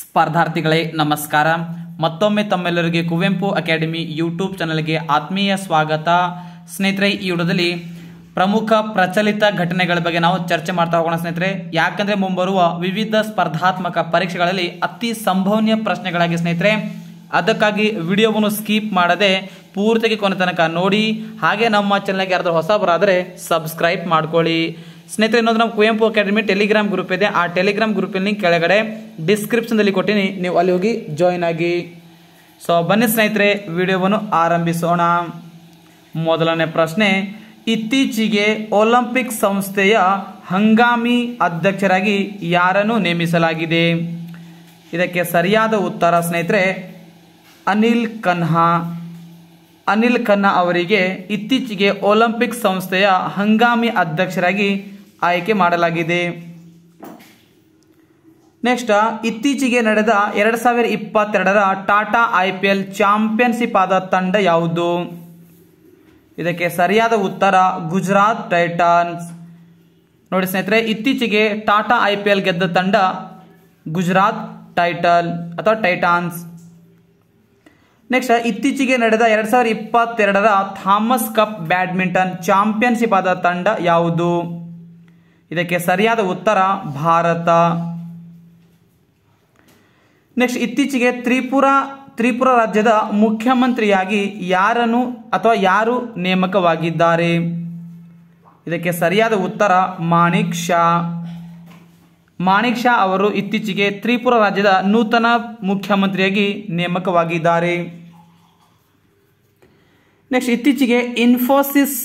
ಸ್ಪರ್ಧಾರ್ಥಿಗಳೇ ನಮಸ್ಕಾರ ಮತ್ತೊಮ್ಮೆ ತಮ್ಮೆಲ್ಲರಿಗೆ Kuvempu academy YouTube ಚಾನಲ್ಗೆ ಆತ್ಮೀಯ ಸ್ವಾಗತ ಸ್ನೇಹಿತರೆ ಈ ವಿಡಿಯೋದಲ್ಲಿ ಪ್ರಮುಖ ಪ್ರಚಲಿತ ಘಟನೆಗಳ ಬಗ್ಗೆ ನಾವು ಚರ್ಚೆ ಮಾಡ್ತಾ ಹೋಗೋಣ ಸ್ನೇಹಿತರೆ ಯಾಕಂದ್ರೆ ಮುಂಬರುವ ವಿವಿಧ ಸ್ಪರ್ಧಾತ್ಮಕ ಪರೀಕ್ಷೆಗಳಲ್ಲಿ ಅತಿ ಸಂಭವನೀಯ ಪ್ರಶ್ನೆಗಳಾಗಿ ಸ್ನೇಹಿತರೆ ಅದಕ್ಕಾಗಿ ವಿಡಿಯೋವನ್ನು ಸ್ಕಿಪ್ ಮಾಡದೆ ಪೂರ್ತಿಗೆ ಕೊನೆ ತನಕ ನೋಡಿ ಹಾಗೆ ನಮ್ಮ ಚಾನಲ್ಗೆ ಯಾರಾದರೂ ಬರಾದರೆ ಸಬ್ಸ್ಕ್ರೈಬ್ ಮಾಡ್ಕೊಳ್ಳಿ ಸ್ನೇಹಿತರೆ ಇನ್ನೊಂದು ನಮ್ಮ ಕುವೆಂಪು ಅಕಾಡೆಮಿ ಟೆಲಿಗ್ರಾಮ್ ಗ್ರೂಪ್ ಇದೆ ಆ ಟೆಲಿಗ್ರಾಮ್ ಗ್ರೂಪ್ ಲಿಂಕ್ ಕೆಳಗಡೆ ಡಿಸ್ಕ್ರಿಪ್ಷನ್ದಲ್ಲಿ ಕೊಟ್ಟಿನಿ ನೀವು ಅಲ್ಲಿ ಹೋಗಿ ಜಾಯಿನ್ ಆಗಿ ಸೊ ಬನ್ನಿ ಸ್ನೇಹಿತರೆ ವಿಡಿಯೋವನ್ನು ಆರಂಭಿಸೋಣ ಮೊದಲನೇ ಪ್ರಶ್ನೆ ಇತ್ತೀಚೆಗೆ ಒಲಿಂಪಿಕ್ ಸಂಸ್ಥೆಯ ಹಂಗಾಮಿ ಅಧ್ಯಕ್ಷರಾಗಿ ಯಾರನ್ನು ನೇಮಿಸಲಾಗಿದೆ ಇದಕ್ಕೆ ಸರಿಯಾದ ಉತ್ತರ ಸ್ನೇಹಿತರೆ ಅನಿಲ್ ಕನ್ಹಾ ಅನಿಲ್ ಖನ್ನಾ ಅವರಿಗೆ ಇತ್ತೀಚೆಗೆ ಒಲಿಂಪಿಕ್ ಸಂಸ್ಥೆಯ ಹಂಗಾಮಿ ಅಧ್ಯಕ್ಷರಾಗಿ ಆಯ್ಕೆ ಮಾಡಲಾಗಿದೆ ನೆಕ್ಸ್ಟ್ ಇತ್ತೀಚೆಗೆ ನಡೆದ ಎರಡ್ ಸಾವಿರ ಇಪ್ಪತ್ತೆರಡರ Tata I P L championship ಆದ ತಂಡ ಯಾವುದು ಇದಕ್ಕೆ ಸರಿಯಾದ ಉತ್ತರ ಗುಜರಾತ್ ಟೈಟನ್ಸ್ ನೋಡಿ ಸ್ನೇಹಿತರೆ ಇತ್ತೀಚೆಗೆ ಟಾಟಾ ಐ ಪಿ ಎಲ್ ಗೆದ್ದ ತಂಡ ಗುಜರಾತ್ ಟೈಟಲ್ ಅಥವಾ ಟೈಟಾನ್ಸ್ ನೆಕ್ಸ್ಟ್ ಇತ್ತೀಚೆಗೆ ನಡೆದ ಎರಡ್ ಸಾವಿರದ ಇಪ್ಪತ್ತೆರಡರ ಥಾಮಸ್ ಕಪ್ ಬ್ಯಾಡ್ಮಿಂಟನ್ ಚಾಂಪಿಯನ್ಶಿಪ್ ಆದ ತಂಡ ಯಾವುದು ಇದಕ್ಕೆ ಸರಿಯಾದ ಉತ್ತರ ಭಾರತ ನೆಕ್ಸ್ಟ್ ಇತ್ತೀಚೆಗೆ ತ್ರಿಪುರ ತ್ರಿಪುರ ರಾಜ್ಯದ ಮುಖ್ಯಮಂತ್ರಿಯಾಗಿ ಯಾರನ್ನು ಅಥವಾ ಯಾರು ನೇಮಕವಾಗಿದ್ದಾರೆ ಇದಕ್ಕೆ ಸರಿಯಾದ ಉತ್ತರ ಮಾಣಿಕ್ ಶಾ ಮಾಣಿಕ್ ಶಾ ಅವರು ಇತ್ತೀಚೆಗೆ ತ್ರಿಪುರ ರಾಜ್ಯದ ನೂತನ ಮುಖ್ಯಮಂತ್ರಿಯಾಗಿ ನೇಮಕವಾಗಿದ್ದಾರೆ ನೆಕ್ಸ್ಟ್ ಇತ್ತೀಚೆಗೆ ಇನ್ಫೋಸಿಸ್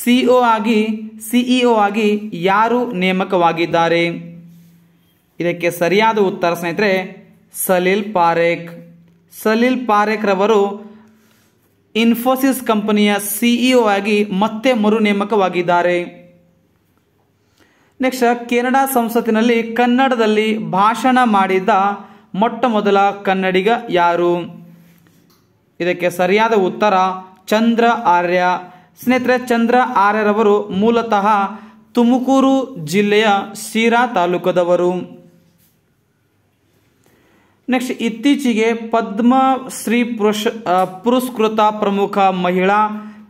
ಸಿಒ ಆಗಿ ಸಿಇಒ ಆಗಿ ಯಾರು ನೇಮಕವಾಗಿದ್ದಾರೆ ಇದಕ್ಕೆ ಸರಿಯಾದ ಉತ್ತರ ಸ್ನೇಹಿತರೆ ಸಲೀಲ್ ಪಾರೇಖ್ ಸಲೀಲ್ ಪಾರೇಖ್ ರವರು ಇನ್ಫೋಸಿಸ್ ಕಂಪನಿಯ ಸಿಇಒ ಆಗಿ ಮತ್ತೆ ಮರು ನೇಮಕವಾಗಿದ್ದಾರೆ ನೆಕ್ಸ್ಟ್ ಕೆನಡಾ ಸಂಸತ್ತಿನಲ್ಲಿ ಕನ್ನಡದಲ್ಲಿ ಭಾಷಣ ಮಾಡಿದ್ದ ಮೊಟ್ಟ ಮೊದಲ ಕನ್ನಡಿಗ ಯಾರು ಇದಕ್ಕೆ ಸರಿಯಾದ ಉತ್ತರ ಚಂದ್ರ ಆರ್ಯ ಸ್ನೇಹಿತರೆ ಚಂದ್ರ ಆರ್ಯರವರು ಮೂಲತಃ ತುಮಕೂರು ಜಿಲ್ಲೆಯ ಸೀರಾ ತಾಲೂಕದವರು ನೆಕ್ಸ್ಟ್ ಇತ್ತೀಚೆಗೆ ಪದ್ಮಶ್ರೀ ಪುರುಷ ಪುರಸ್ಕೃತ ಪ್ರಮುಖ ಮಹಿಳಾ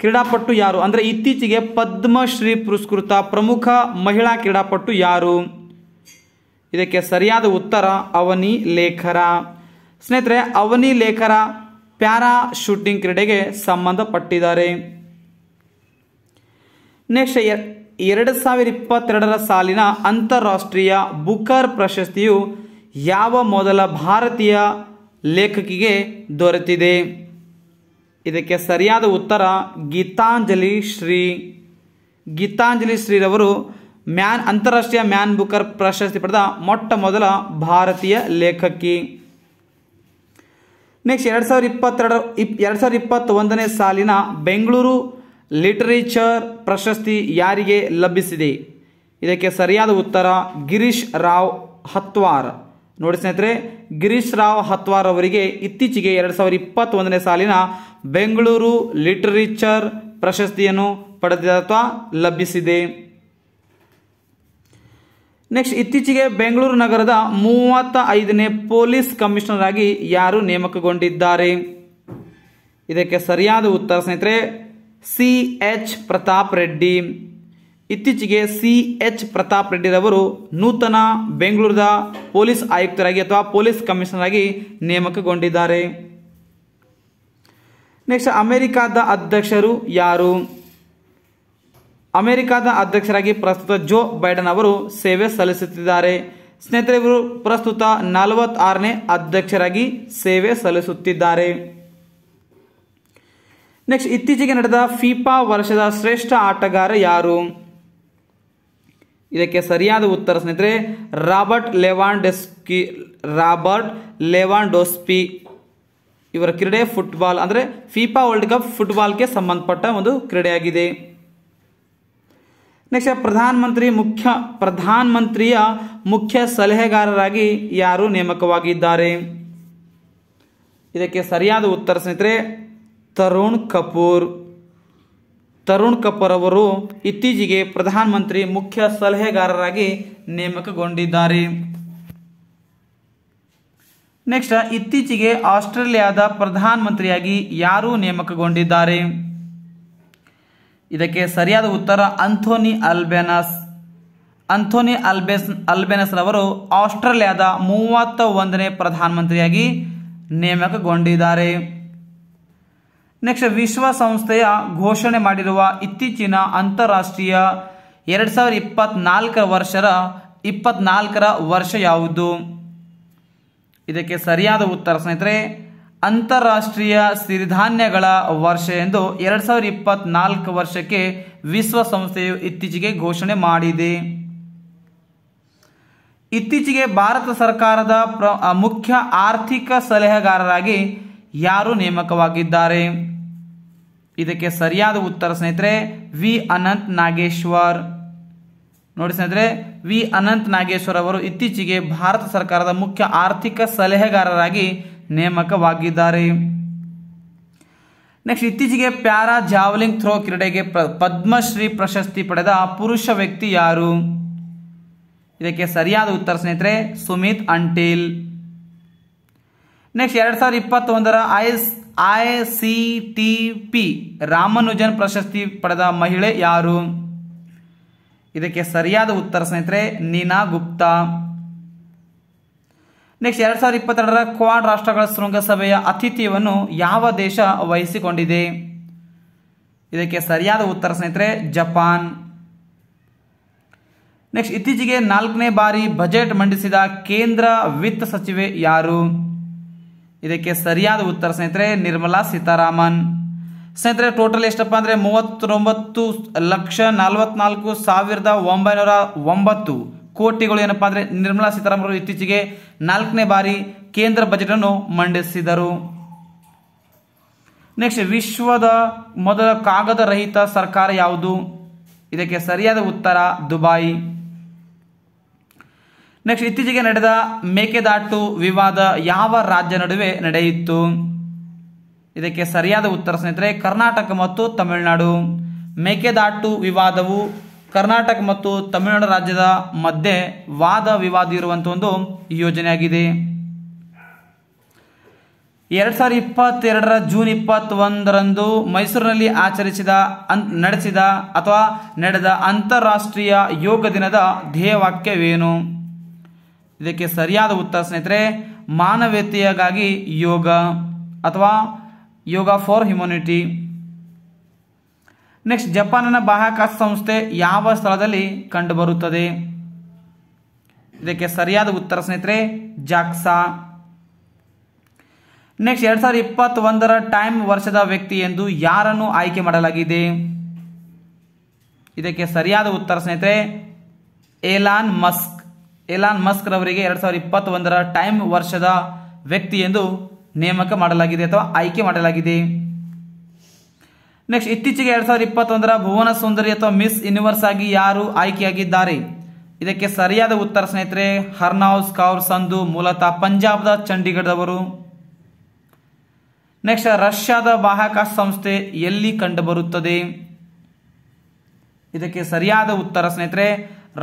ಕ್ರೀಡಾಪಟು ಯಾರು ಅಂದರೆ ಇತ್ತೀಚೆಗೆ ಪದ್ಮಶ್ರೀ ಪುರಸ್ಕೃತ ಪ್ರಮುಖ ಮಹಿಳಾ ಕ್ರೀಡಾಪಟು ಯಾರು ಇದಕ್ಕೆ ಸರಿಯಾದ ಉತ್ತರ ಅವನಿ ಲೇಖರ ಸ್ನೇಹಿತರೆ ಅವನಿ ಲೇಖರ ಪ್ಯಾರಾ ಶೂಟಿಂಗ್ ಕ್ರೀಡೆಗೆ ಸಂಬಂಧಪಟ್ಟಿದ್ದಾರೆ ನೆಕ್ಸ್ಟ್ ಎರಡು ಸಾವಿರ ಇಪ್ಪತ್ತೆರಡರ ಸಾಲಿನ ಅಂತಾರಾಷ್ಟ್ರೀಯ ಬುಕರ್ ಪ್ರಶಸ್ತಿಯು ಯಾವ ಮೊದಲ ಭಾರತೀಯ ಲೇಖಕಿಗೆ ದೊರೆತಿದೆ ಇದಕ್ಕೆ ಸರಿಯಾದ ಉತ್ತರ ಗೀತಾಂಜಲಿ ಶ್ರೀ ಗೀತಾಂಜಲಿ ಶ್ರೀರವರು ಮ್ಯಾನ್ ಅಂತಾರಾಷ್ಟ್ರೀಯ ಮ್ಯಾನ್ ಬುಕರ್ ಪ್ರಶಸ್ತಿ ಪಡೆದ ಮೊಟ್ಟ ಮೊದಲ ಭಾರತೀಯ ಲೇಖಕಿ ನೆಕ್ಸ್ಟ್ ಎರಡು ಸಾವಿರದ ಇಪ್ಪತ್ತೆರಡು ಇಪ್ ಎರಡು ಸಾವಿರದ ಇಪ್ಪತ್ತೊಂದನೇ ಸಾಲಿನ ಬೆಂಗಳೂರು ಲಿಟರೇಚರ್ ಪ್ರಶಸ್ತಿ ಯಾರಿಗೆ ಲಭಿಸಿದೆ ಇದಕ್ಕೆ ಸರಿಯಾದ ಉತ್ತರ ಗಿರೀಶ್ ರಾವ್ ಹತ್ವಾರ್ ನೋಡಿ ಸ್ನೇಹಿತರೆ ಗಿರೀಶ್ ರಾವ್ ಹತ್ವಾರ್ ಅವರಿಗೆ ಇತ್ತೀಚೆಗೆ ಎರಡು ಸಾವಿರದ ಇಪ್ಪತ್ತೊಂದನೇ ಸಾಲಿನ ಬೆಂಗಳೂರು ಲಿಟರೇಚರ್ ಪ್ರಶಸ್ತಿಯನ್ನು ಪಡೆದ ಲಭಿಸಿದೆ ನೆಕ್ಸ್ಟ್ ಇತ್ತೀಚೆಗೆ ಬೆಂಗಳೂರು ನಗರದ ಮೂವತ್ತ ಐದನೇ ಪೊಲೀಸ್ ಕಮಿಷನರ್ ಆಗಿ ಯಾರು ನೇಮಕಗೊಂಡಿದ್ದಾರೆ ಇದಕ್ಕೆ ಸರಿಯಾದ ಉತ್ತರ ಸ್ನೇಹಿತರೆ ಸಿ ಎಚ್ ಪ್ರತಾಪ್ ರೆಡ್ಡಿ ಇತ್ತೀಚೆಗೆ ಸಿ ಎಚ್ ಪ್ರತಾಪ್ ರೆಡ್ಡಿರವರು ನೂತನ ಬೆಂಗಳೂರಿನ ಪೊಲೀಸ್ ಆಯುಕ್ತರಾಗಿ ಅಥವಾ ಪೊಲೀಸ್ ಕಮಿಷನರ್ ಆಗಿ ನೇಮಕಗೊಂಡಿದ್ದಾರೆ ನೆಕ್ಸ್ಟ್ ಅಮೆರಿಕಾದ ಅಧ್ಯಕ್ಷರು ಯಾರು ಅಮೆರಿಕಾದ ಅಧ್ಯಕ್ಷರಾಗಿ ಪ್ರಸ್ತುತ ಜೋ ಬೈಡನ್ ಅವರು ಸೇವೆ ಸಲ್ಲಿಸುತ್ತಿದ್ದಾರೆ ಸ್ನೇಹಿತರೆ ಇವರು ಪ್ರಸ್ತುತ ನಲವತ್ತಾರನೇ ಅಧ್ಯಕ್ಷರಾಗಿ ಸೇವೆ ಸಲ್ಲಿಸುತ್ತಿದ್ದಾರೆ ನೆಕ್ಸ್ಟ್ ಇತ್ತೀಚೆಗೆ ನಡೆದ ಫಿಫಾ ವರ್ಷದ ಶ್ರೇಷ್ಠ ಆಟಗಾರ ಯಾರು ಇದಕ್ಕೆ ಸರಿಯಾದ ಉತ್ತರ ಸ್ನೇಹಿತರೆ ರಾಬರ್ಟ್ ಲೆವಾಂಡೆಸ್ಕಿ ರಾಬರ್ಟ್ ಲೆವಾಂಡೋಸ್ಪಿ ಇವರ ಕ್ರೀಡೆ ಫುಟ್ಬಾಲ್ ಅಂದರೆ ಫಿಫಾ ವರ್ಲ್ಡ್ ಕಪ್ ಫುಟ್ಬಾಲ್ಗೆ ಸಂಬಂಧಪಟ್ಟ ಒಂದು ಕ್ರೀಡೆಯಾಗಿದೆ ನೆಕ್ಸ್ಟ್ ಪ್ರಧಾನ ಮಂತ್ರಿ ಮುಖ್ಯ ಪ್ರಧಾನ ಮಂತ್ರಿಯ ಮುಖ್ಯ ಸಲಹೆಗಾರರಾಗಿ ಯಾರು ನೇಮಕವಾಗಿದ್ದಾರೆ ಇದಕ್ಕೆ ಸರಿಯಾದ ಉತ್ತರ ಸ್ನೇಹಿತರೆ ತರುಣ್ ಕಪೂರ್ ತರುಣ್ ಕಪೂರ್ ಅವರು ಇತ್ತೀಚೆಗೆ ಪ್ರಧಾನಮಂತ್ರಿ ಮುಖ್ಯ ಸಲಹೆಗಾರರಾಗಿ ನೇಮಕಗೊಂಡಿದ್ದಾರೆ ನೆಕ್ಸ್ಟ್ ಇತ್ತೀಚೆಗೆ ಆಸ್ಟ್ರೇಲಿಯಾದ ಪ್ರಧಾನಮಂತ್ರಿಯಾಗಿ ಯಾರು ನೇಮಕಗೊಂಡಿದ್ದಾರೆ ಇದಕ್ಕೆ ಸರಿಯಾದ ಉತ್ತರ ಅಂಥೋನಿ ಅಲ್ಬೆನಸ್ ಅಂಥೋನಿ ಅಲ್ಬೆಸ್ ಅಲ್ಬೆನಸ್ರವರು ಆಸ್ಟ್ರೇಲಿಯಾದ ಮೂವತ್ತ ಒಂದನೇ ಪ್ರಧಾನಮಂತ್ರಿಯಾಗಿ ನೇಮಕಗೊಂಡಿದ್ದಾರೆ ನೆಕ್ಸ್ಟ್ ವಿಶ್ವಸಂಸ್ಥೆಯ ಘೋಷಣೆ ಮಾಡಿರುವ ಇತ್ತೀಚಿನ ಅಂತಾರಾಷ್ಟ್ರೀಯ ಎರಡ್ ಸಾವಿರದ ಇಪ್ಪತ್ನಾಲ್ಕರ ವರ್ಷರ ಇಪ್ಪತ್ನಾಲ್ಕರ ವರ್ಷ ಯಾವುದು ಇದಕ್ಕೆ ಸರಿಯಾದ ಉತ್ತರ ಸ್ನೇಹಿತರೆ ಅಂತಾರಾಷ್ಟ್ರೀಯ ಸಿರಿಧಾನ್ಯಗಳ ವರ್ಷ ಎಂದು ಎರಡ್ ಸಾವಿರದ ಇಪ್ಪತ್ನಾಲ್ಕು ವರ್ಷಕ್ಕೆ ವಿಶ್ವಸಂಸ್ಥೆಯು ಇತ್ತೀಚೆಗೆ ಘೋಷಣೆ ಮಾಡಿದೆ ಇತ್ತೀಚೆಗೆ ಭಾರತ ಸರ್ಕಾರದ ಪ್ರ ಮುಖ್ಯ ಆರ್ಥಿಕ ಸಲಹೆಗಾರರಾಗಿ ಯಾರು ನೇಮಕವಾಗಿದ್ದಾರೆ ಇದಕ್ಕೆ ಸರಿಯಾದ ಉತ್ತರ ಸ್ನೇಹಿತರೆ ವಿ ಅನಂತ್ ನಾಗೇಶ್ವರ್ ನೋಡಿ ಸ್ನೇಹಿತರೆ ವಿ ಅನಂತ್ ನಾಗೇಶ್ವರ್ ಅವರು ಇತ್ತೀಚೆಗೆ ಭಾರತ ಸರ್ಕಾರದ ಮುಖ್ಯ ಆರ್ಥಿಕ ಸಲಹೆಗಾರರಾಗಿ ನೇಮಕವಾಗಿದ್ದಾರೆ ನೆಕ್ಸ್ಟ್ ಇತ್ತೀಚೆಗೆ ಪ್ಯಾರಾ ಜಾವ್ಲಿಂಗ್ ಥ್ರೋ ಕ್ರೀಡೆಗೆ ಪದ್ಮಶ್ರೀ ಪ್ರಶಸ್ತಿ ಪಡೆದ ಪುರುಷ ವ್ಯಕ್ತಿ ಯಾರು ಇದಕ್ಕೆ ಸರಿಯಾದ ಉತ್ತರ ಸ್ನೇಹಿತರೆ ಸುಮಿತ್ ಅಂಟಿಲ್ ನೆಕ್ಸ್ಟ್ ಎರಡ್ ಸಾವಿರದ ಇಪ್ಪತ್ತೊಂದರ ಐಸ್ I C T P Ramanujan ಪ್ರಶಸ್ತಿ ಪಡೆದ ಮಹಿಳೆ ಯಾರು ಇದಕ್ಕೆ ಸರಿಯಾದ ಉತ್ತರ ಸ್ನೇಹಿತರೆ ನೀನಾ ಗುಪ್ತಾ ನೆಕ್ಸ್ಟ್ ಎರಡ್ ಸಾವಿರದ ಇಪ್ಪತ್ತೆರಡರ ಕ್ವಾಡ್ ರಾಷ್ಟ್ರಗಳ ಶೃಂಗಸಭೆಯ ಅತಿಥಿಯವನ್ನು ಯಾವ ದೇಶ ವಹಿಸಿಕೊಂಡಿದೆ ಇದಕ್ಕೆ ಸರಿಯಾದ ಉತ್ತರ ಸ್ನೇಹಿತರೆ ಜಪಾನ್ ನೆಕ್ಸ್ಟ್ ಇತ್ತೀಚೆಗೆ ನಾಲ್ಕನೇ ಬಾರಿ ಬಜೆಟ್ ಮಂಡಿಸಿದ ಕೇಂದ್ರ ವಿತ್ತ ಸಚಿವೆ ಯಾರು ಇದಕ್ಕೆ ಸರಿಯಾದ ಉತ್ತರ ಸ್ನೇಹಿತರೆ ನಿರ್ಮಲಾ ಸೀತಾರಾಮನ್ ಸ್ನೇಹಿತರೆ ಟೋಟಲ್ ಎಷ್ಟಪ್ಪ ಅಂದರೆ ಮೂವತ್ತೊಂಬತ್ತು ಲಕ್ಷ ನಲವತ್ನಾಲ್ಕು ಸಾವಿರದ ಒಂಬೈನೂರ ಒಂಬತ್ತು ಕೋಟಿಗಳು ಏನಪ್ಪ ಅಂದರೆ ನಿರ್ಮಲಾ ಸೀತಾರಾಮನ್ ಇತ್ತೀಚೆಗೆ ನಾಲ್ಕನೇ ಬಾರಿ ಕೇಂದ್ರ ಬಜೆಟ್ ಅನ್ನು ಮಂಡಿಸಿದರು ನೆಕ್ಸ್ಟ್ ವಿಶ್ವದ ಮೊದಲ ಕಾಗದ ರಹಿತ ಸರ್ಕಾರ ಯಾವುದು ಇದಕ್ಕೆ ಸರಿಯಾದ ಉತ್ತರ ದುಬಾಯಿ ನೆಕ್ಸ್ಟ್ ಇತ್ತೀಚೆಗೆ ನಡೆದ ಮೇಕೆದಾಟು ವಿವಾದ ಯಾವ ರಾಜ್ಯ ನಡುವೆ ನಡೆಯಿತು ಇದಕ್ಕೆ ಸರಿಯಾದ ಉತ್ತರ ಸ್ನೇಹಿತರೆ ಕರ್ನಾಟಕ ಮತ್ತು ತಮಿಳುನಾಡು ಮೇಕೆದಾಟು ವಿವಾದವು ಕರ್ನಾಟಕ ಮತ್ತು ತಮಿಳುನಾಡು ರಾಜ್ಯದ ಮಧ್ಯೆ ವಾದ ವಿವಾದ ಇರುವಂತಹ ಒಂದು ಯೋಜನೆಯಾಗಿದೆ ಎರಡ್ ಸಾವಿರದ ಇಪ್ಪತ್ತೆರಡರ ಜೂನ್ ಇಪ್ಪತ್ತೊಂದರಂದು ಮೈಸೂರಿನಲ್ಲಿ ಆಚರಿಸಿದ ಅನ್ ನಡೆಸಿದ ಅಥವಾ ನಡೆದ ಅಂತಾರಾಷ್ಟ್ರೀಯ ಯೋಗ ದಿನದ ಧ್ಯೇಯವಾಕ್ಯವೇನು ಇದಕ್ಕೆ ಸರಿಯಾದ ಉತ್ತರ ಸ್ನೇಹಿತರೆ ಮಾನವೀಯತೆಯಾಗಿ ಯೋಗ ಅಥವಾ ಯೋಗ ಫಾರ್ ಹ್ಯುಮನಿಟಿ ನೆಕ್ಸ್ಟ್ ಜಪಾನಿನ ಬಾಹ್ಯಾಕಾಶ ಸಂಸ್ಥೆ ಯಾವ ಸ್ಥಳದಲ್ಲಿ ಕಂಡುಬರುತ್ತದೆ ಇದಕ್ಕೆ ಸರಿಯಾದ ಉತ್ತರ ಸ್ನೇಹಿತರೆ ಜಾಕ್ಸಾ ನೆಕ್ಸ್ಟ್ ಎರಡ್ ಸಾವಿರದ ಇಪ್ಪತ್ತೊಂದರ ಟೈಮ್ ವರ್ಷದ ವ್ಯಕ್ತಿ ಎಂದು ಯಾರನ್ನು ಆಯ್ಕೆ ಮಾಡಲಾಗಿದೆ ಇದಕ್ಕೆ ಸರಿಯಾದ ಉತ್ತರ ಸ್ನೇಹಿತರೆ ಏಲಾನ್ ಮಸ್ಕ್ ಎಲಾನ್ ಮಸ್ಕ್ ರವರಿಗೆ ಎರಡ್ ಸಾವಿರದ ಇಪ್ಪತ್ತೊಂದರ ಟೈಮ್ ವರ್ಷದ ವ್ಯಕ್ತಿ ಎಂದು ನೇಮಕ ಮಾಡಲಾಗಿದೆ ಅಥವಾ ಆಯ್ಕೆ ಮಾಡಲಾಗಿದೆ ನೆಕ್ಸ್ಟ್ ಇತ್ತೀಚೆಗೆ ಎರಡು ಸಾವಿರದ ಇಪ್ಪತ್ತೊಂದರ ಭುವನ ಸುಂದರಿ ಅಥವಾ ಮಿಸ್ ಯೂನಿವರ್ಸ್ ಆಗಿ ಯಾರು ಆಯ್ಕೆಯಾಗಿದ್ದಾರೆ ಇದಕ್ಕೆ ಸರಿಯಾದ ಉತ್ತರ ಸ್ನೇಹಿತರೆ ಹರ್ನೌಸ್ ಕೌರ್ ಸಂಧು ಮೂಲತಃ ಪಂಜಾಬ್ದ ಚಂಡೀಗಢದವರು ನೆಕ್ಸ್ಟ್ ರಷ್ಯಾದ ಬಾಹ್ಯಾಕಾಶ ಸಂಸ್ಥೆ ಎಲ್ಲಿ ಕಂಡುಬರುತ್ತದೆ ಇದಕ್ಕೆ ಸರಿಯಾದ ಉತ್ತರ ಸ್ನೇಹಿತರೆ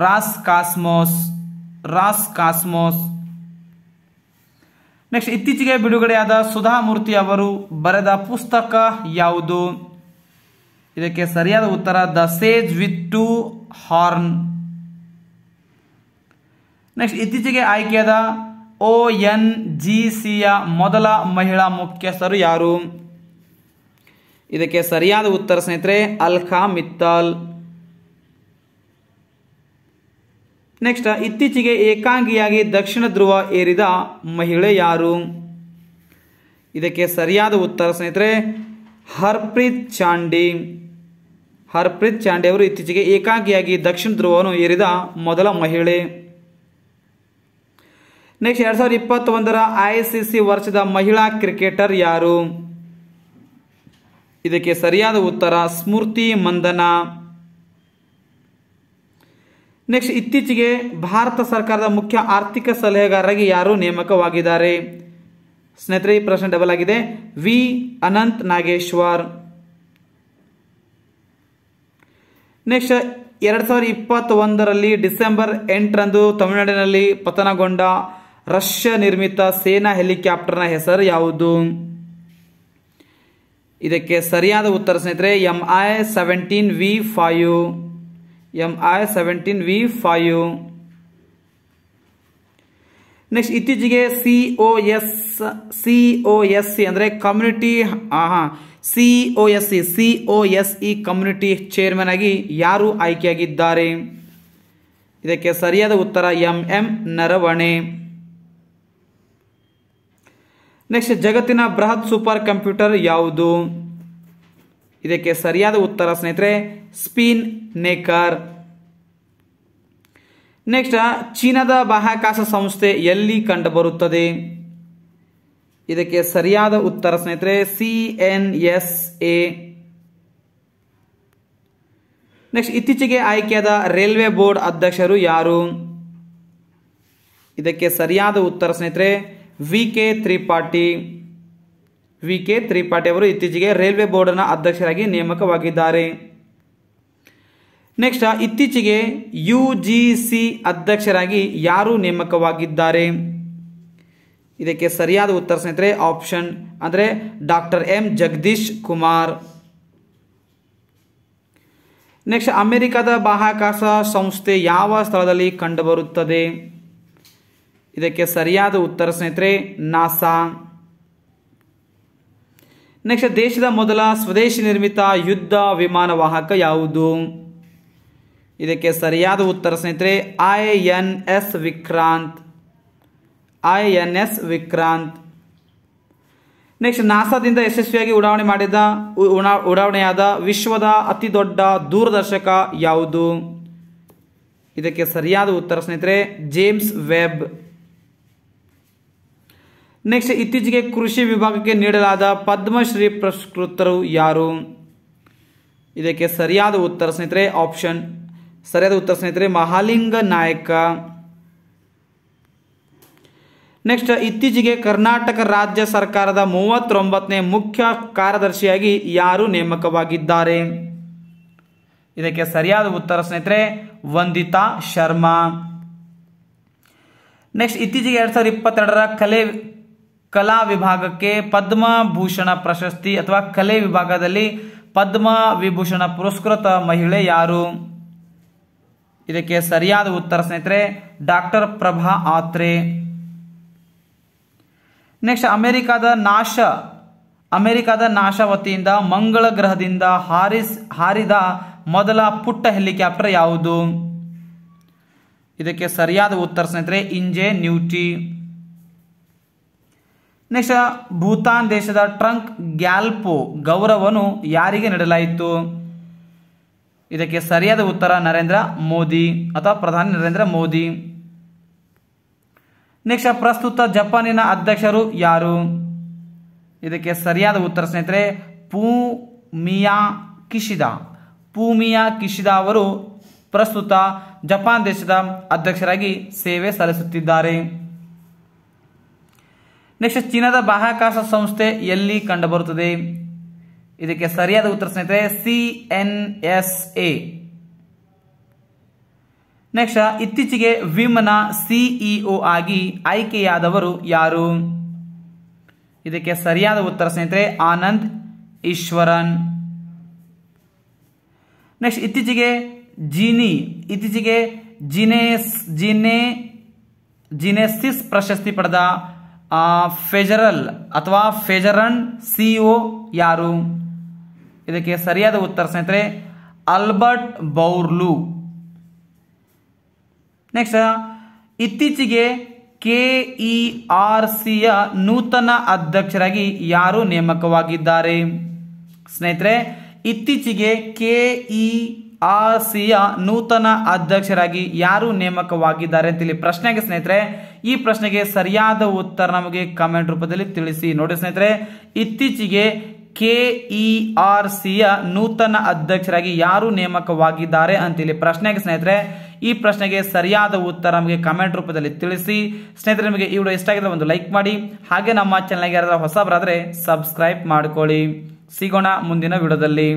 Raas cosmos Raas cosmos next ಇತ್ತೀಚೆಗೆ ಬಿಡುಗಡೆಯಾದ ಸುಧಾಮೂರ್ತಿ ಅವರು ಬರೆದ ಪುಸ್ತಕ ಯಾವುದು ಇದಕ್ಕೆ ಸರಿಯಾದ ಉತ್ತರ the sage with two horn next ಇತ್ತೀಚೆಗೆ ಆಯ್ಕೆಯಾದ ಒ ಎನ್ ಜಿ ಸಿಯ ಮೊದಲ ಮಹಿಳಾ ಮುಖ್ಯಸ್ಥರು ಯಾರು ಇದಕ್ಕೆ ಸರಿಯಾದ ಉತ್ತರ ಸ್ನೇಹಿತರೆ ಅಲ್ಖಾ ಮಿತ್ತಲ್ ನೆಕ್ಸ್ಟ್ ಇತ್ತೀಚೆಗೆ ಏಕಾಂಗಿಯಾಗಿ ದಕ್ಷಿಣ ಧ್ರುವ ಏರಿದ ಮಹಿಳೆ ಯಾರು ಇದಕ್ಕೆ ಸರಿಯಾದ ಉತ್ತರ ಸ್ನೇಹಿತರೆ ಹರ್ಪ್ರೀತ್ ಚಾಂಡಿ ಹರ್ಪ್ರೀತ್ ಚಾಂಡಿ ಅವರು ಇತ್ತೀಚೆಗೆ ಏಕಾಂಗಿಯಾಗಿ ದಕ್ಷಿಣ ಧ್ರುವವನ್ನು ಏರಿದ ಮೊದಲ ಮಹಿಳೆ ನೆಕ್ಸ್ಟ್ ಎರಡು ಸಾವಿರದ ಇಪ್ಪತ್ತೊಂದರ ಐ ಸಿ ಸಿ ವರ್ಷದ ಮಹಿಳಾ ಕ್ರಿಕೆಟರ್ ಯಾರು ಇದಕ್ಕೆ ಸರಿಯಾದ ಉತ್ತರ ಸ್ಮೃತಿ ಮಂದನಾ ನೆಕ್ಸ್ಟ್ ಇತ್ತೀಚೆಗೆ ಭಾರತ ಸರ್ಕಾರದ ಮುಖ್ಯ ಆರ್ಥಿಕ ಸಲಹೆಗಾರರಾಗಿ ಯಾರು ನೇಮಕವಾಗಿದ್ದಾರೆ ಸ್ನೇಹಿತರೆ ಈ ಪ್ರಶ್ನೆ ಡಬಲ್ ಆಗಿದೆ ವಿ ಅನಂತ್ ನಾಗೇಶ್ವರ್ ನೆಕ್ಸ್ಟ್ ಎರಡು ಸಾವಿರದ ಇಪ್ಪತ್ತೊಂದರಲ್ಲಿ ಡಿಸೆಂಬರ್ ಎಂಟರಂದು ತಮಿಳುನಾಡಿನಲ್ಲಿ ಪತನಗೊಂಡ ರಷ್ಯಾ ನಿರ್ಮಿತ ಸೇನಾ ಹೆಲಿಕಾಪ್ಟರ್ನ ಹೆಸರು ಯಾವುದು ಇದಕ್ಕೆ ಸರಿಯಾದ ಉತ್ತರ ಸ್ನೇಹಿತರೆ M I seventeen V five M I seventeen V five next ಇತ್ತೀಚೆಗೆ C O S C O S C ಅಂದರೆ ಕಮ್ಯುನಿಟಿ ಹಾಂ C O S C C O S E community chairman ಆಗಿ ಯಾರು ಆಯ್ಕೆಯಾಗಿದ್ದಾರೆ ಇದಕ್ಕೆ ಸರಿಯಾದ ಉತ್ತರ ಎಂ ಎಂ ನರವಣೆ ನೆಕ್ಸ್ಟ್ ಜಗತ್ತಿನ ಬೃಹತ್ ಸೂಪರ್ ಕಂಪ್ಯೂಟರ್ ಯಾವುದು ಇದಕ್ಕೆ ಸರಿಯಾದ ಉತ್ತರ ಸ್ನೇಹಿತರೆ ಸ್ಪಿನ್ ನೇಕರ್ ನೆಕ್ಸ್ಟ್ ಚೀನಾದ ಬಾಹ್ಯಾಕಾಶ ಸಂಸ್ಥೆ ಎಲ್ಲಿ ಕಂಡುಬರುತ್ತದೆ ಇದಕ್ಕೆ ಸರಿಯಾದ ಉತ್ತರ ಸ್ನೇಹಿತರೆ C N S A next ಇತ್ತೀಚೆಗೆ ಆಯ್ಕೆಯಾದ ರೈಲ್ವೆ ಬೋರ್ಡ್ ಅಧ್ಯಕ್ಷರು ಯಾರು ಇದಕ್ಕೆ ಸರಿಯಾದ ಉತ್ತರ ಸ್ನೇಹಿತರೆ V K Tripathi V K Tripathi ಅವರು ಇತ್ತೀಚೆಗೆ ರೈಲ್ವೆ ಬೋರ್ಡ್ನ ಅಧ್ಯಕ್ಷರಾಗಿ ನೇಮಕವಾಗಿದ್ದಾರೆ ನೆಕ್ಸ್ಟ್ ಇತ್ತೀಚೆಗೆ ಯು ಜಿ ಸಿ ಅಧ್ಯಕ್ಷರಾಗಿ ಯಾರು ನೇಮಕವಾಗಿದ್ದಾರೆ ಇದಕ್ಕೆ ಸರಿಯಾದ ಉತ್ತರ ಸ್ನೇಹಿತರೆ ಆಪ್ಷನ್ ಅಂದರೆ doctor M Jagadish Kumar next ಅಮೆರಿಕದ ಬಾಹ್ಯಾಕಾಶ ಸಂಸ್ಥೆ ಯಾವ ಸ್ಥಳದಲ್ಲಿ ಕಂಡುಬರುತ್ತದೆ ಇದಕ್ಕೆ ಸರಿಯಾದ ಉತ್ತರ ಸ್ನೇಹಿತರೆ ನಾಸಾ ನೆಕ್ಸ್ಟ್ ದೇಶದ ಮೊದಲ ಸ್ವದೇಶಿ ನಿರ್ಮಿತ ಯುದ್ಧ ವಿಮಾನ ವಾಹಕ ಯಾವುದು ಇದಕ್ಕೆ ಸರಿಯಾದ ಉತ್ತರ ಸ್ನೇಹಿತರೆ I N S Vikrant I N S Vikrant next ನಾಸಾದಿಂದ ಯಶಸ್ವಿಯಾಗಿ ಉಡಾವಣೆ ಮಾಡಿದ ಉಡಾವಣೆಯಾದ ವಿಶ್ವದ ಅತಿ ದೊಡ್ಡ ದೂರದರ್ಶಕ ಯಾವುದು ಇದಕ್ಕೆ ಸರಿಯಾದ ಉತ್ತರ ಸ್ನೇಹಿತರೆ ಜೇಮ್ಸ್ ವೆಬ್ ನೆಕ್ಸ್ಟ್ ಇತ್ತೀಚೆಗೆ ಕೃಷಿ ವಿಭಾಗಕ್ಕೆ ನೀಡಲಾದ ಪದ್ಮಶ್ರೀ ಪುರಸ್ಕೃತರು ಯಾರು ಇದಕ್ಕೆ ಸರಿಯಾದ ಉತ್ತರ ಸ್ನೇಹಿತರೆ ಆಪ್ಷನ್ ಸರಿಯಾದ ಉತ್ತರ ಸ್ನೇಹಿತರೆ ಮಹಾಲಿಂಗ ನಾಯಕ ನೆಕ್ಸ್ಟ್ ಇತ್ತೀಚೆಗೆ ಕರ್ನಾಟಕ ರಾಜ್ಯ ಸರ್ಕಾರದ ಮೂವತ್ತೊಂಬತ್ತನೇ ಮುಖ್ಯ ಕಾರ್ಯದರ್ಶಿಯಾಗಿ ಯಾರು ನೇಮಕವಾಗಿದ್ದಾರೆ ಇದಕ್ಕೆ ಸರಿಯಾದ ಉತ್ತರ ಸ್ನೇಹಿತರೆ ವಂದಿತಾ ಶರ್ಮಾ ನೆಕ್ಸ್ಟ್ ಇತ್ತೀಚೆಗೆ ಎರಡ್ ಸಾವಿರದ ಇಪ್ಪತ್ತೆರಡರ ಕಲೆ ಕಲಾ ವಿಭಾಗಕ್ಕೆ ಪದ್ಮಭೂಷಣ ಪ್ರಶಸ್ತಿ ಅಥವಾ ಕಲೆ ವಿಭಾಗದಲ್ಲಿ ಪದ್ಮ ವಿಭೂಷಣ ಪುರಸ್ಕೃತ ಮಹಿಳೆ ಯಾರು ಇದಕ್ಕೆ ಸರಿಯಾದ ಉತ್ತರ ಸ್ನೇಹಿತರೆ ಡಾಕ್ಟರ್ ಪ್ರಭಾ ಆತ್ರೆ ನೆಕ್ಸ್ಟ್ ಅಮೆರಿಕದ ನಾಶ ಅಮೆರಿಕದ ನಾಶ ವತಿಯಿಂದ ಮಂಗಳ ಗ್ರಹದಿಂದ ಹಾರಿಸ್ ಹಾರಿದ ಮೊದಲ ಪುಟ್ಟ ಹೆಲಿಕಾಪ್ಟರ್ ಯಾವುದು ಇದಕ್ಕೆ ಸರಿಯಾದ ಉತ್ತರ ಸ್ನೇಹಿತರೆ ಇಂಜೆ ನ್ಯೂಟಿ ನೆಕ್ಸ್ಟ್ ಭೂತಾನ್ ದೇಶದ ಟ್ರಂಕ್ ಗ್ಯಾಲ್ಪೋ ಗೌರವನು ಯಾರಿಗೆ ನೀಡಲಾಯಿತು ಇದಕ್ಕೆ ಸರಿಯಾದ ಉತ್ತರ ನರೇಂದ್ರ ಮೋದಿ ಅಥವಾ ಪ್ರಧಾನಿ ನರೇಂದ್ರ ಮೋದಿ ನೆಕ್ಸ್ಟ್ ಪ್ರಸ್ತುತ ಜಪಾನಿನ ಅಧ್ಯಕ್ಷರು ಯಾರು ಇದಕ್ಕೆ ಸರಿಯಾದ ಉತ್ತರ ಸ್ನೇಹಿತರೆ ಪೂ ಮಿಯಾ ಕಿಶಿದ ಪೂಮಿಯಾ ಕಿಶಿದ ಅವರು ಪ್ರಸ್ತುತ ಜಪಾನ್ ದೇಶದ ಅಧ್ಯಕ್ಷರಾಗಿ ಸೇವೆ ಸಲ್ಲಿಸುತ್ತಿದ್ದಾರೆ ನೆಕ್ಸ್ಟ್ ಚೀನಾದ ಬಾಹ್ಯಾಕಾಶ ಸಂಸ್ಥೆ ಎಲ್ಲಿ ಕಂಡುಬರುತ್ತದೆ ಇದಕ್ಕೆ ಸರಿಯಾದ ಉತ್ತರ ಸ್ನೇಹಿತರೆ C N S A next ಇತ್ತೀಚೆಗೆ ವಿಮನ ಸಿಇಒ ಆಗಿ ಆಯ್ಕೆಯಾದವರು ಯಾರು ಇದಕ್ಕೆ ಸರಿಯಾದ ಉತ್ತರ ಸ್ನೇಹಿತರೆ ಆನಂದ್ ಈಶ್ವರನ್ ನೆಕ್ಸ್ಟ್ ಇತ್ತೀಚೆಗೆ ಜೀನಿ ಇತ್ತೀಚೆಗೆ ಜಿನೇಸ್ ಜಿನೆ ಜಿನೆಸಿಸ್ ಪ್ರಶಸ್ತಿ ಪಡೆದ ಫೆಜರಲ್ ಅಥವಾ ಫೆಜರನ್ ಸಿ ಯಾರು ಇದಕ್ಕೆ ಸರಿಯಾದ ಉತ್ತರ ಸ್ನೇಹಿತರೆ ಅಲ್ಬರ್ಟ್ ಬೌರ್ಲು ನೆಕ್ಸ್ಟ್ ಇತ್ತೀಚೆಗೆ ಕೆ ಇ ಆರ್ ಸಿಯ ನೂತನ ಅಧ್ಯಕ್ಷರಾಗಿ ಯಾರು ನೇಮಕವಾಗಿದ್ದಾರೆ ಸ್ನೇಹಿತರೆ ಇತ್ತೀಚೆಗೆ ಕೆ ಇ ಆಸಿಯ ನೂತನ ಅಧ್ಯಕ್ಷರಾಗಿ ಯಾರು ನೇಮಕವಾಗಿದ್ದಾರೆ ಅಂತೇಳಿ ಪ್ರಶ್ನೆಗೆ ಸ್ನೇಹಿತರೆ ಈ ಪ್ರಶ್ನೆಗೆ ಸರಿಯಾದ ಉತ್ತರ ನಮಗೆ ಕಮೆಂಟ್ ರೂಪದಲ್ಲಿ ತಿಳಿಸಿ ನೋಡಿ ಸ್ನೇಹಿತರೆ ಇತ್ತೀಚೆಗೆ ಕೆ ಇ ಆರ್ ಸಿಯ ನೂತನ ಅಧ್ಯಕ್ಷರಾಗಿ ಯಾರು ನೇಮಕವಾಗಿದ್ದಾರೆ ಅಂತೇಳಿ ಪ್ರಶ್ನೆಗೆ ಸ್ನೇಹಿತರೆ ಈ ಪ್ರಶ್ನೆಗೆ ಸರಿಯಾದ ಉತ್ತರ ನಮಗೆ ಕಮೆಂಟ್ ರೂಪದಲ್ಲಿ ತಿಳಿಸಿ ಸ್ನೇಹಿತರೆ ನಿಮಗೆ ಈ ವಿಡಿಯೋ ಇಷ್ಟ ಆಗಿದ್ರೆ ಒಂದು ಲೈಕ್ ಮಾಡಿ ಹಾಗೆ ನಮ್ಮ ಚಾನಲ್ಗೆ ಯಾರಾದರೂ ಹೊಸಬರಾದರೆ ಸಬ್ಸ್ಕ್ರೈಬ್ ಮಾಡ್ಕೊಳ್ಳಿ ಸಿಗೋಣ ಮುಂದಿನ ವಿಡಿಯೋದಲ್ಲಿ